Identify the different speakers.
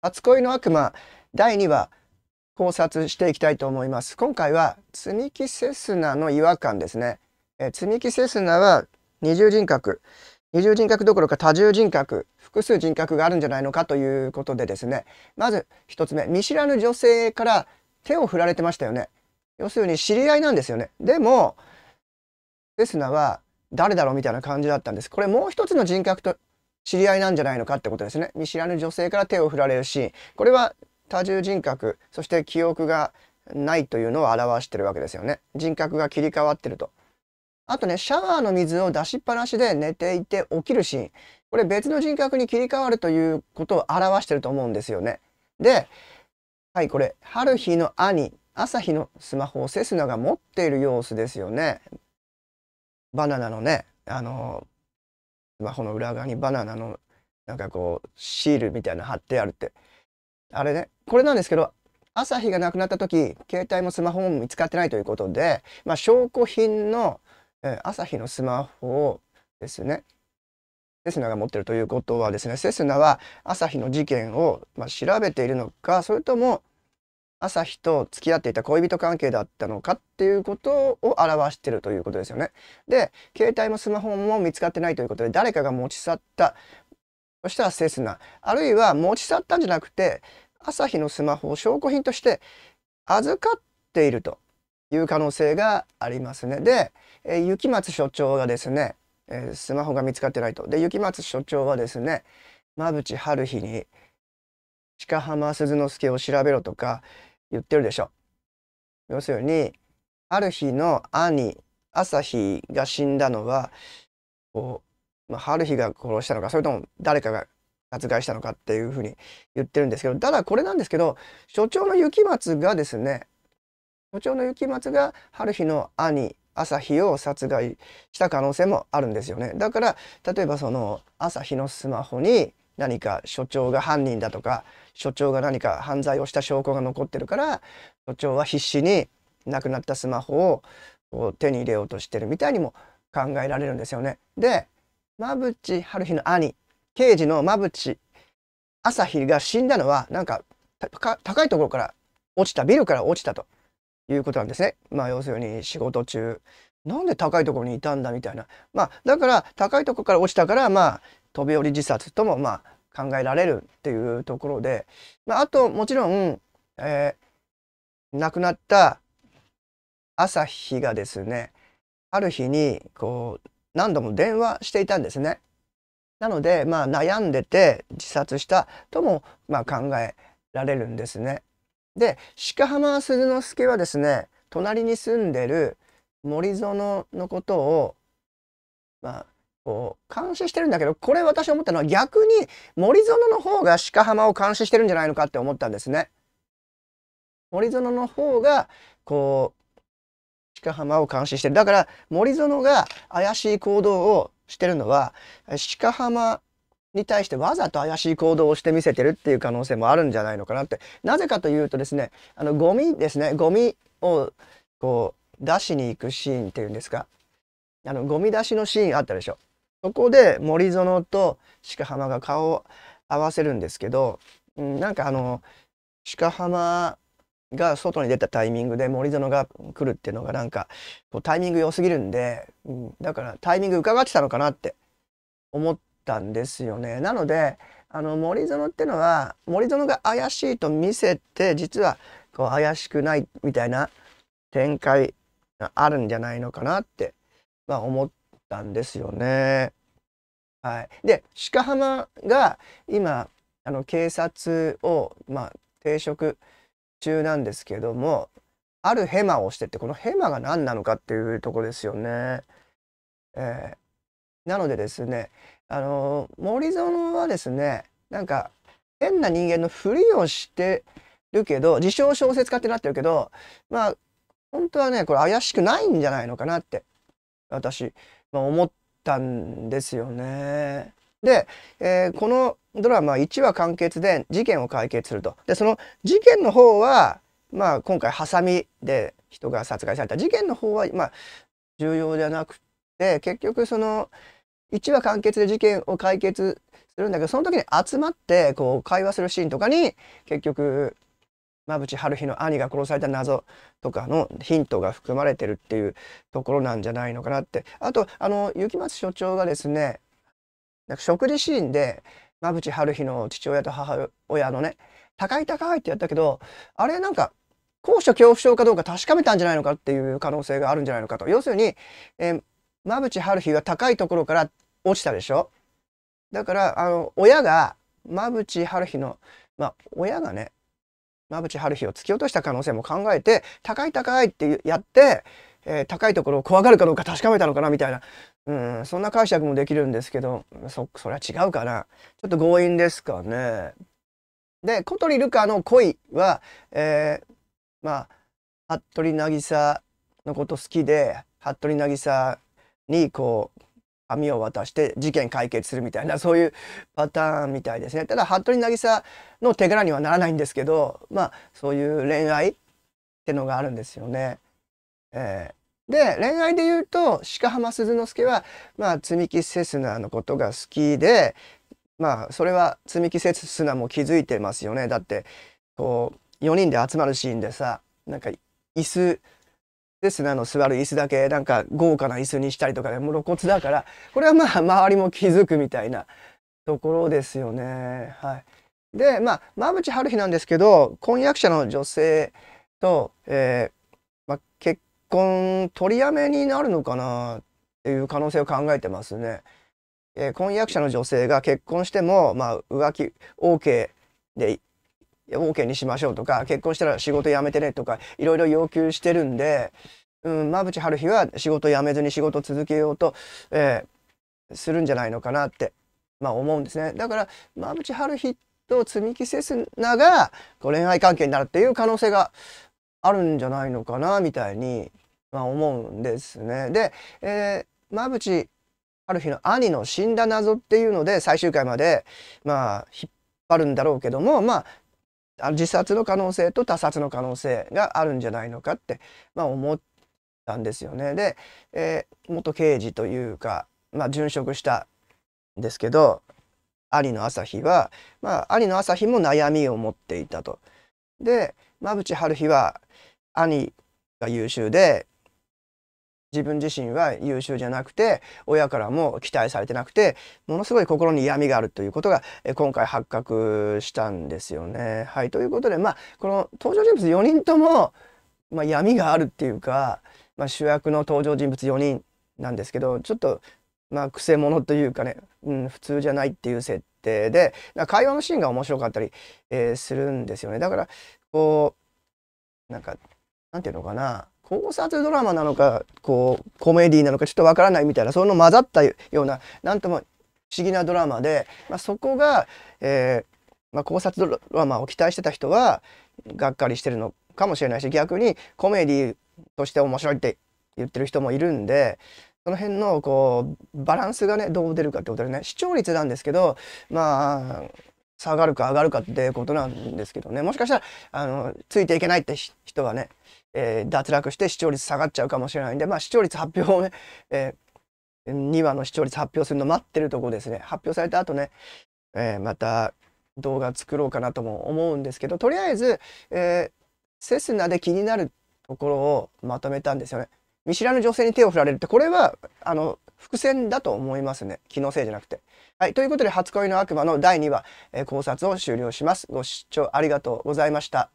Speaker 1: 初恋の悪魔第2話考察していきたいと思います。今回は積木セスナの違和感ですね。え積木セスナは二重人格。二重人格どころか多重人格、複数人格があるんじゃないのかということでですね。まず1つ目、見知らぬ女性から手を振られてましたよね。要するに知り合いなんですよね。でも、セスナは誰だろうみたいな感じだったんです。これもう一つの人格と知り合いなんじゃないのかってことですね。見知らぬ女性から手を振られるシーン。これは多重人格、そして記憶がないというのを表してるわけですよね。人格が切り替わってると。あとね、シャワーの水を出しっぱなしで寝ていて起きるシーン。これ別の人格に切り替わるということを表してると思うんですよね。で、はい、これ、春日の兄、朝日のスマホをセスナが持っている様子ですよね。バナナのね、あのースマホの裏側にバナナのなんかこうシールみたいな貼ってあるってあれねこれなんですけど朝日がなくなった時携帯もスマホも見つかってないということで、まあ、証拠品の、え朝日のスマホをですねセスナが持ってるということはですねセスナは朝日の事件を、ま調べているのかそれとも朝日と付き合っていた恋人関係だったのかっていうことを表してるということですよね。で、携帯もスマホも見つかってないということで、誰かが持ち去った、そしたらセスナ、あるいは持ち去ったんじゃなくて、朝日のスマホを証拠品として預かっているという可能性がありますね。で、え雪松所長がですね、えスマホが見つかってないと。で、雪松所長はですね、馬淵春日に鹿浜鈴之助を調べろとか言ってるでしょ。要するに、ある日の兄、朝日が死んだのは、こう、まあ、春日が殺したのか、それとも誰かが殺害したのかっていうふうに言ってるんですけど、ただこれなんですけど、所長の雪松がですね、所長の雪松が春日の兄、朝日を殺害した可能性もあるんですよね。だから、例えばその朝日のスマホに何か所長が犯人だとか所長が何か犯罪をした証拠が残ってるから所長は必死に亡くなったスマホを手に入れようとしてるみたいにも考えられるんですよね。で馬淵春日の兄刑事の馬淵朝日が死んだのはなんか高いところから落ちたビルから落ちたということなんですね。まあ要するに仕事中なんで高いところにいたんだみたいなまあだから高いところから落ちたからまあ飛び降り自殺ともまあ考えられるっていうところで、まあ、あともちろん、えー、亡くなった朝日がですねある日にこう何度も電話していたんですね。なので、まあ、悩んでて自殺したとも、まあ、考えられるんですね。で鹿浜鈴之助はですね隣に住んでる森園のことを、まあ、こう監視してるんだけどこれ私思ったのは逆に森園の方が鹿浜を監視してるんじゃないのかって思ったんですね。森園の方がこう鹿浜を監視してるだから森園が怪しい行動をしてるのは鹿浜に対してわざと怪しい行動をしてみせてるっていう可能性もあるんじゃないのかなってなぜかというとですねあのゴミですねゴミをこう出しに行くシーンっていうんですかあのゴミ出しのシーンあったでしょそこで森園と鹿浜が顔を合わせるんですけど、なんかあの鹿浜が外に出たタイミングで森園が来るっていうのがなんかこうタイミング良すぎるんで、うん、だからタイミング伺ってたのかなって思ったんですよね。なのであの森園ってのは森園が怪しいと見せて実はこう怪しくないみたいな展開があるんじゃないのかなって、まあ、思ったんですよね。はい、で鹿浜が今あの警察を、まあ、停職中なんですけどもあるヘマをしててこのヘマが何なのかっていうとこですよね。えー、なのでですねあの森園はですねなんか変な人間のふりをしてるけど自称小説家ってなってるけどまあ本当はねこれ怪しくないんじゃないのかなって私思ったんですよね。で、えー、このドラマ1話完結で事件を解決すると。でその事件の方は、まあ、今回ハサミで人が殺害された事件の方は、まあ、重要じゃなくて結局その1話完結で事件を解決するんだけどその時に集まってこう会話するシーンとかに結局馬淵春日の兄が殺された謎とかのヒントが含まれてるっていうところなんじゃないのかなってあとあの雪松所長がですねなんか食事シーンで馬淵春日の父親と母親のね高い高いってやったけどあれなんか高所恐怖症かどうか確かめたんじゃないのかっていう可能性があるんじゃないのかと要するに、えー、馬淵春日は高いところから落ちたでしょだからあの親が馬淵春日のまあ親がね馬淵春日を突き落とした可能性も考えて高い高いってやって、えー、高いところを怖がるかどうか確かめたのかなみたいなうんそんな解釈もできるんですけどそそれは違うかなちょっと強引ですかね。で小鳥ルカの恋は、えー、まあ服部渚のこと好きで服部渚にこう網を渡して事件解決するみたいなそういうパターンみたいですねただ服部渚の手柄にはならないんですけどまあそういう恋愛ってのがあるんですよね。えー、で恋愛で言うと鹿浜鈴之助は、まあ、積木セスナのことが好きでまあそれは積木セスナも気づいてますよねだってこう4人で集まるシーンでさなんか椅子ですね、あの座る椅子だけなんか豪華な椅子にしたりとかねもう露骨だからこれはまあ周りも気づくみたいなところですよね。はい、でまあ馬淵春日なんですけど婚約者の女性と、えー、まあ、結婚取りやめになるのかなっていう可能性を考えてますね。えー、婚約者の女性が結婚しても、まあ、浮気 OK で OK にしましょうとか、結婚したら仕事辞めてねとか、いろいろ要求してるんで、うん、馬淵春日は仕事辞めずに仕事続けようと、えー、するんじゃないのかなって、まあ思うんですね。だから、馬淵春日と積み木セスナがこう恋愛関係になるっていう可能性があるんじゃないのかな、みたいに、まあ思うんですね。で、えー、馬淵春日の兄の死んだ謎っていうので、最終回まで、まあ、引っ張るんだろうけども、まあ、あ自殺の可能性と他殺の可能性があるんじゃないのかって、まあ、思ったんですよね。で、えー、元刑事というか、まあ、殉職したんですけど有野朝日は、まあ、有野朝日も悩みを持っていたと。で馬淵春日は兄が優秀で自分自身は優秀じゃなくて親からも期待されてなくてものすごい心に嫌味があるということが今回発覚したんですよね。はい、ということでまあこの登場人物4人とも、まあ、闇があるっていうか、まあ、主役の登場人物4人なんですけどちょっとまあ、くせ者というかね、うん、普通じゃないっていう設定で会話のシーンが面白かったり、えー、するんですよね。だからこうなんかなんていうのかな考察ドラマなのかこうコメディなのかちょっとわからないみたいなその混ざったような何とも不思議なドラマで、まあ、そこが、えー、まあ、考察ドラマを期待してた人はがっかりしてるのかもしれないし逆にコメディとして面白いって言ってる人もいるんでその辺のこうバランスがねどう出るかってことでね視聴率なんですけどまあ下がるか上がるかってことなんですけどねもしかしたらあのついていけないって人はね、えー、脱落して視聴率下がっちゃうかもしれないんで、まあ、視聴率発表をね、えー、2話の視聴率発表するの待ってるとこですね発表された後ね、えー、また動画作ろうかなとも思うんですけどとりあえず、えー、セスナで気になるところをまとめたんですよね。見知らぬ女性に手を振られるってこれはあの伏線だと思いますね。気のせいじゃなくて。はい。ということで、初恋の悪魔の第2話、え考察を終了します。ご視聴ありがとうございました。